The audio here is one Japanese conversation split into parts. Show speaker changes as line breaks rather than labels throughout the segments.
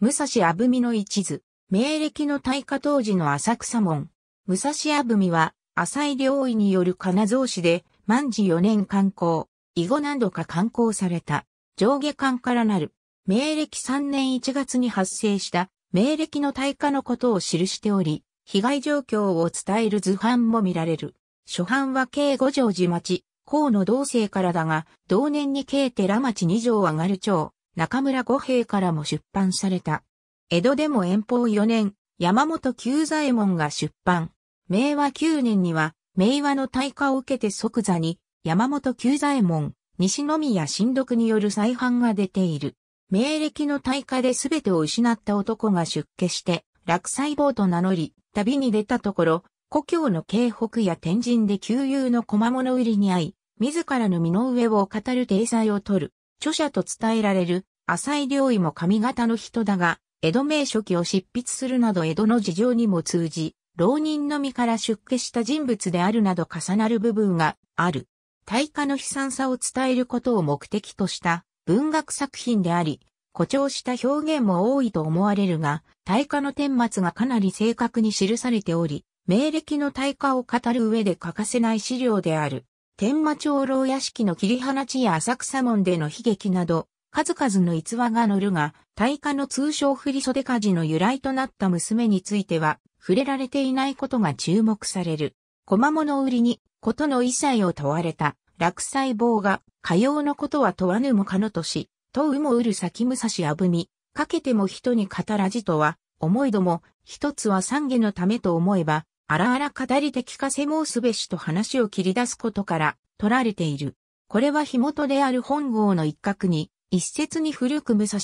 武蔵あぶみの一図、明暦の大火当時の浅草門。武蔵あぶみは、浅井領医による金蔵紙で、万事四年観光。以後何度か観光された。上下巻からなる。明暦三年一月に発生した、明暦の大火のことを記しており、被害状況を伝える図版も見られる。初版は慶五条寺町、河野道生からだが、同年に慶寺町二条上がる町、中村五平からも出版された。江戸でも遠方4年、山本久左衛門が出版。明和9年には、明和の大化を受けて即座に、山本久左衛門、西宮新読による再版が出ている。明暦の大化で全てを失った男が出家して、落細胞と名乗り、旅に出たところ、故郷の京北や天神で旧友の小間物売りに会い、自らの身の上を語る体裁を取る。著者と伝えられる浅井良医も上方の人だが、江戸名書記を執筆するなど江戸の事情にも通じ、浪人のみから出家した人物であるなど重なる部分がある。大化の悲惨さを伝えることを目的とした文学作品であり、誇張した表現も多いと思われるが、大化の顛末がかなり正確に記されており、明暦の大化を語る上で欠かせない資料である。天馬長老屋敷の切り放ちや浅草門での悲劇など、数々の逸話が載るが、大火の通称振袖火事の由来となった娘については、触れられていないことが注目される。駒物売りに、ことの異彩を問われた、落細坊が、火曜のことは問わぬもかのとし、問うもうる先武蔵あぶみ、かけても人に語らじとは、思いども、一つは三悔のためと思えば、荒々語り的かせ申すべしと話を切り出すことから取られている。これは火元である本郷の一角に、一説に古く武蔵、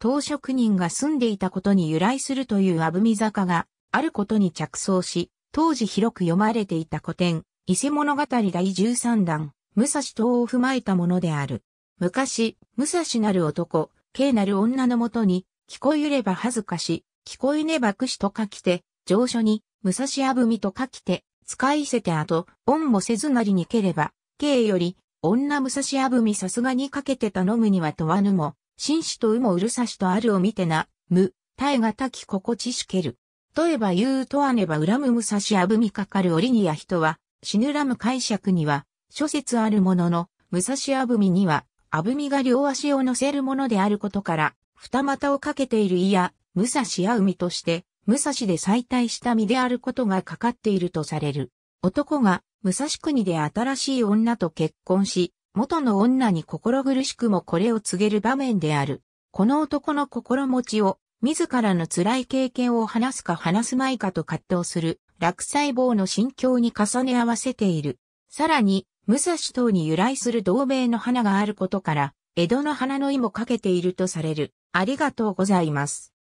当職人が住んでいたことに由来するというあぶみ坂があることに着想し、当時広く読まれていた古典、伊勢物語第13弾、武蔵島を踏まえたものである。昔、武蔵なる男、慶なる女のもとに、聞こえれば恥ずかし、聞こえねばくしと書きて、上書に、武蔵屋みと書きて、使い捨て後、恩もせずなりにければ、刑より、女武蔵屋み、さすがにかけて頼むには問わぬも、紳士とうもうるさしとあるを見てな、無、耐えがたき心地しける。とえば言うとあねば恨む武蔵屋みかかる折にや人は、死ぬらむ解釈には、諸説あるものの、武蔵屋みには、あぶみが両足を乗せるものであることから、二股をかけているいや、武蔵屋みとして、武蔵で再退した身であることがかかっているとされる。男が武蔵国で新しい女と結婚し、元の女に心苦しくもこれを告げる場面である。この男の心持ちを、自らの辛い経験を話すか話すまいかと葛藤する、落細胞の心境に重ね合わせている。さらに、武蔵等に由来する同盟の花があることから、江戸の花の意もかけているとされる。ありがとうございます。